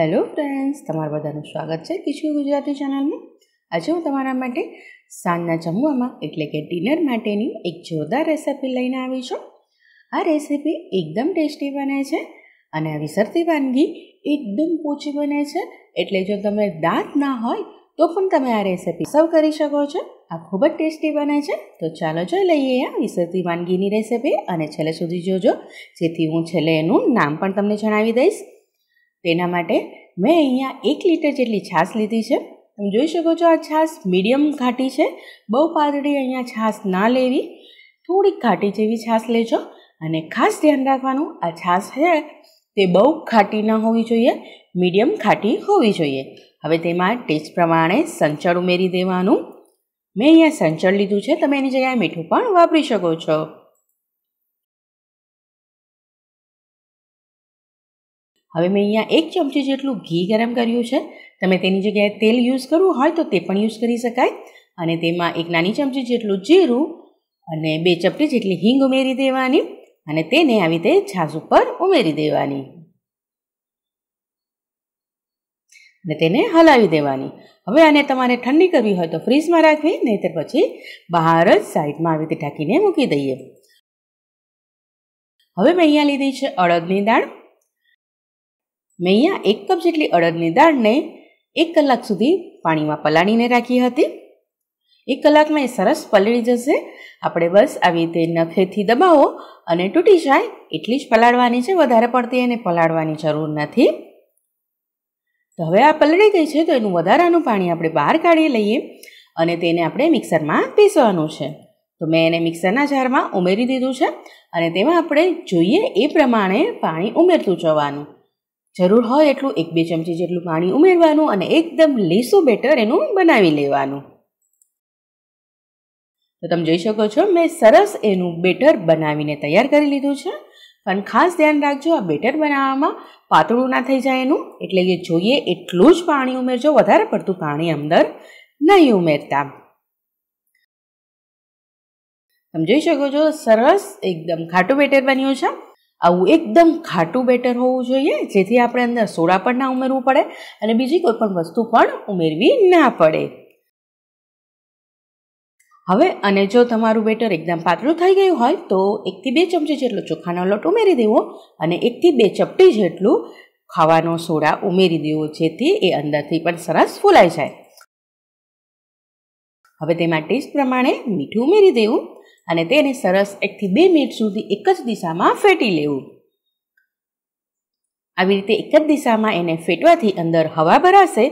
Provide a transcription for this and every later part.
hello friends તમારા બધાનું સ્વાગત છે કિચન ગુજરાતી ચેનલમાં આજે હું તમારા માટે સાંજના જમવામાં એટલે કે ડિનર માટેની એક જોરદાર રેસિપી લઈને આવી છું આ રેસીપી એકદમ ટેસ્ટી બને છે અને આ વિસરતી વાનગી એકદમ પોચી બને છે એટલે જો તમે દાંત ના હોય તો પણ તમે આ રેસિપી સર્વ કરી શકો છો આ ખૂબ જ ટેસ્ટી બને છે તો ચાલો જોઈ લઈએ આ વિસરતી વાનગીની રેસિપી અને છેલ્લે સુધી જોજો જેથી હું છેલ્લે એનું નામ પણ તમને જણાવી દઈશ તેના માટે મેં અહીંયા એક લીટર જેટલી છાશ લીધી છે તમે જોઈ શકો છો આ છાશ મીડિયમ ઘાટી છે બહુ પાતળી અહીંયા છાસ ના લેવી થોડીક ઘાટી જેવી છાસ લેજો અને ખાસ ધ્યાન રાખવાનું આ છાશ છે તે બહુ ખાટી ન હોવી જોઈએ મીડિયમ ખાટી હોવી જોઈએ હવે તેમાં ટેસ્ટ પ્રમાણે સંચળ ઉમેરી દેવાનું મેં અહીંયા સંચળ લીધું છે તમે એની જગ્યાએ મીઠું પણ વાપરી શકો છો હવે મેં અહીંયા એક ચમચી જેટલું ઘી ગરમ કર્યું છે તમે તેની જગ્યાએ તેલ યુઝ કરવું હોય તો તે પણ યુઝ કરી શકાય અને તેમાં એક નાની ચમચી જેટલું જીરું અને બે ચપટી જેટલી હિંગ ઉમેરી દેવાની અને તેને આવી રીતે છાસ ઉપર ઉમેરી દેવાની અને તેને હલાવી દેવાની હવે આને તમારે ઠંડી કરવી હોય તો ફ્રીજમાં રાખવી નહીતર પછી બહાર જ સાઈડમાં આવી રીતે ઢાંકીને મૂકી દઈએ હવે મેં અહીંયા લીધી છે અડદની દાળ મેં એક કપ જેટલી અડદની દાળને એક કલાક સુધી પાણીમાં પલાળીને રાખી હતી એક કલાકમાં એ સરસ પલળી જશે આપણે બસ આવી રીતે નખેથી દબાવો અને તૂટી જાય એટલી જ પલાળવાની છે વધારે પડતી એને પલાળવાની જરૂર નથી તો હવે આ પલળી ગઈ છે તો એનું વધારાનું પાણી આપણે બહાર કાઢી લઈએ અને તેને આપણે મિક્સરમાં પીસવાનું છે તો મેં એને મિક્સરના જારમાં ઉમેરી દીધું છે અને તેમાં આપણે જોઈએ એ પ્રમાણે પાણી ઉમેરતું જવાનું જરૂર હોય એટલું એક બે ચમચી જેટલું પાણી ઉમેરવાનું અને એકદમ લીસું બેટર એનું બનાવી લેવાનું તો તમે જોઈ શકો છો મેં સરસ એનું બેટર બનાવીને તૈયાર કરી લીધું છે પણ ખાસ ધ્યાન રાખજો આ બેટર બનાવવામાં પાતળું ના થઈ જાય એનું એટલે કે જોઈએ એટલું જ પાણી ઉમેરજો વધારે પડતું પાણી અંદર નહીં ઉમેરતા તમે જોઈ શકો છો સરસ એકદમ ખાટું બેટર બન્યું છે આવું એકદમ ખાટું બેટર હોવું જોઈએ જેથી આપણે અંદર સોડા પણ ના ઉમેરવું પડે અને બીજી કોઈ પણ વસ્તુ પણ ઉમેરવી ના પડે હવે અને જો તમારું બેટર એકદમ પાતળું થઈ ગયું હોય તો એકથી બે ચમચી જેટલો ચોખાનો લોટ ઉમેરી દેવો અને એકથી બે ચપટી જેટલું ખાવાનો સોડા ઉમેરી દેવો જેથી એ અંદરથી પણ સરસ ફૂલાઈ જાય હવે તેમાં ટેસ્ટ પ્રમાણે મીઠું ઉમેરી દેવું અને તેને સરસ એકથી બે મિનિટ સુધી એક જ દિશામાં ફેટી લેવું આવી રીતે એક જ દિશામાં એને ફેટવાથી અંદર હવા ભરાશે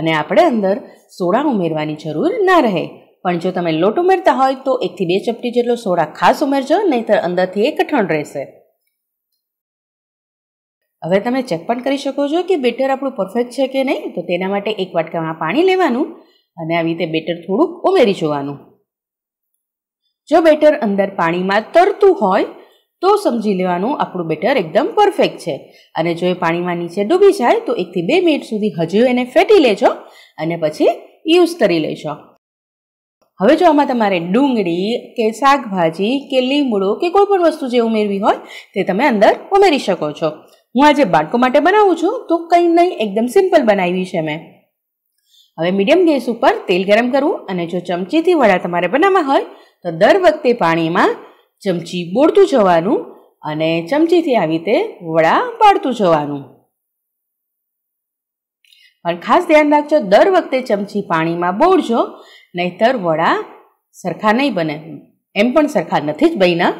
અને આપણે અંદર સોડા ઉમેરવાની જરૂર ના રહે પણ જો તમે લોટ ઉમેરતા હોય તો એકથી બે ચપટી જેટલો સોડા ખાસ ઉમેરજો નહીંતર અંદરથી એ કઠણ રહેશે હવે તમે ચેક પણ કરી શકો છો કે બેટર આપણું પરફેક્ટ છે કે નહીં તો તેના માટે એક વાટકામાં પાણી લેવાનું અને આવી રીતે બેટર થોડુંક ઉમેરી જોવાનું જો બેટર અંદર પાણીમાં તરતું હોય તો સમજી લેવાનું આપણું બેટર એકદમ પરફેક્ટ છે અને જો એ પાણીમાં નીચે ડૂબી જાય તો એકથી બે મિનિટ સુધી હજુ એને ફેટી લેજો અને પછી યુઝ કરી લેશો હવે જો આમાં તમારે ડુંગળી કે શાકભાજી કે લીમડો કે કોઈ પણ વસ્તુ જે ઉમેરવી હોય તે તમે અંદર ઉમેરી શકો છો હું આજે બાળકો માટે બનાવું છું તો કંઈ નહીં એકદમ સિમ્પલ બનાવી છે મેં હવે મીડિયમ ગેસ ઉપર તેલ ગરમ કરવું અને જો ચમચીથી વડા તમારે બનાવવા હોય તો દર વખતે પાણીમાં ચમચી બોળતું જવાનું અને ચમચીથી આવી રીતે વડા પાડતું જવાનું પણ ખાસ ધ્યાન રાખજો દર વખતે ચમચી પાણીમાં બોળજો નહીતર વડા સરખા નહીં બને એમ પણ સરખા નથી જ બન્યા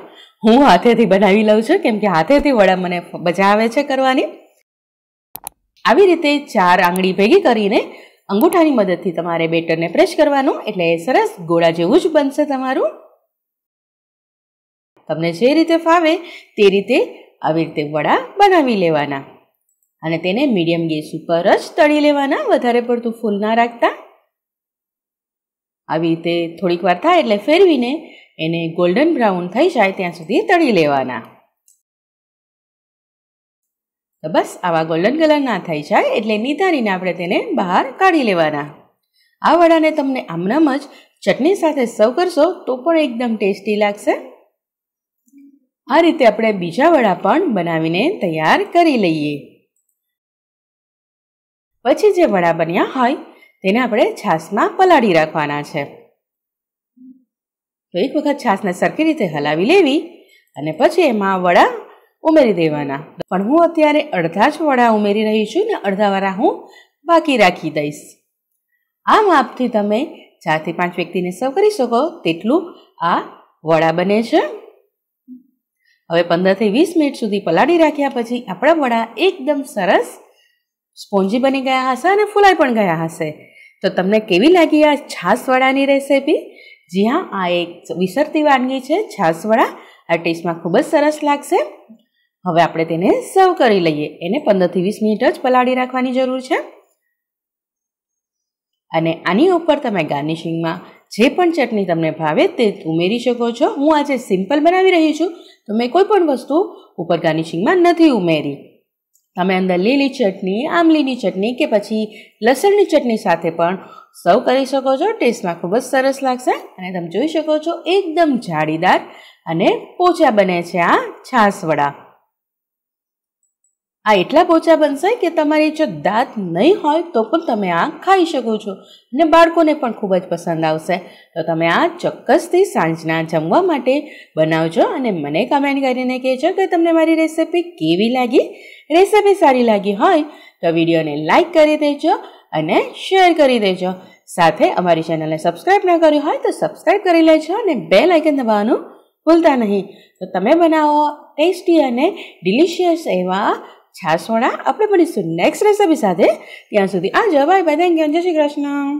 હું હાથેથી બનાવી લઉં છું કેમ કે હાથેથી વડા મને મજા આવે છે કરવાની આવી રીતે ચાર આંગળી ભેગી કરીને અંગૂઠાની મદદથી તમારે બેટરને પ્રેસ કરવાનું એટલે એ સરસ ગોળા જેવું જ બનશે તમારું તમને જે રીતે ફાવે તે રીતે આવી રીતે વડા બનાવી લેવાના અને તેને મીડિયમ ગેસ ઉપર જ તળી લેવાના વધારે પડતું ફૂલ ના રાખતા આવી રીતે થોડીક વાર થાય એટલે ફેરવીને એને ગોલ્ડન બ્રાઉન થઈ જાય ત્યાં સુધી તળી લેવાના બસ આવા ગોલ્ડન કલર ના થઈ જાય એટલે નિધારીને આપણે તેને બહાર કાઢી લેવાના આ વડાને તમને આમનામ જ ચટણી સાથે સર્વ કરશો તો પણ એકદમ ટેસ્ટી લાગશે આ રીતે આપણે બીજા વડા પણ બનાવીને તૈયાર કરી લઈએ પછી જે વડા બન્યા હોય તેને આપણે છાશમાં પલાળી રાખવાના છે તો એક વખત છાશને સરખી રીતે હલાવી લેવી અને પછી એમાં વડા ઉમેરી દેવાના પણ હું અત્યારે અડધા જ વડા ઉમેરી રહી છું ને અડધા વડા હું બાકી રાખી દઈશ આ માપથી તમે ચારથી પાંચ વ્યક્તિને સર્વ કરી શકો તેટલું આ વડા બને છે હવે પંદરથી વીસ મિનિટ સુધી પલાળી રાખ્યા પછી આપણા વડા એકદમ સરસ સ્પોન્જી બની ગયા હશે અને ફૂલાઈ પણ ગયા હશે તો તમને કેવી લાગી આ છાસ વડાની રેસીપી જી હા આ એક વિસરતી વાનગી છે છાસ વડા આ ટેસ્ટમાં ખૂબ જ સરસ લાગશે હવે આપણે તેને સર્વ કરી લઈએ એને પંદરથી વીસ મિનિટ જ પલાળી રાખવાની જરૂર છે અને આની ઉપર તમે ગાર્નિશિંગમાં જે પણ ચટણી તમને ભાવે તે ઉમેરી શકો છો હું આજે સિમ્પલ બનાવી રહી છું તો મેં કોઈ પણ વસ્તુ ઉપર ગાર્નિશિંગમાં નથી ઉમેરી તમે અંદર લીલી ચટણી આમલીની ચટણી કે પછી લસણની ચટણી સાથે પણ સર્વ કરી શકો છો ટેસ્ટમાં ખૂબ જ સરસ લાગશે અને તમે જોઈ શકો છો એકદમ જાળીદાર અને પોચા બને છે આ છાસ વડા આ એટલા પોચા બનશે કે તમારી જો દાંત નહીં હોય તો પણ તમે આ ખાઈ શકો છો અને બાળકોને પણ ખૂબ જ પસંદ આવશે તો તમે આ ચોક્કસથી સાંજના જમવા માટે બનાવજો અને મને કમેન્ટ કરીને કહેજો કે તમને મારી રેસિપી કેવી લાગી રેસીપી સારી લાગી હોય તો વિડીયોને લાઇક કરી દેજો અને શેર કરી દેજો સાથે અમારી ચેનલને સબસ્ક્રાઈબ ન કર્યું હોય તો સબસ્ક્રાઈબ કરી લેજો અને બે લાઇકન દબાવવાનું ભૂલતા નહીં તો તમે બનાવો ટેસ્ટી અને ડિલિશિયસ એવા છાસવાળા આપણે મળીશું નેક્સ્ટ રેસીપી સાથે ત્યાં સુધી આજે બાય બાય થેન્ક યુ જય શ્રી કૃષ્ણ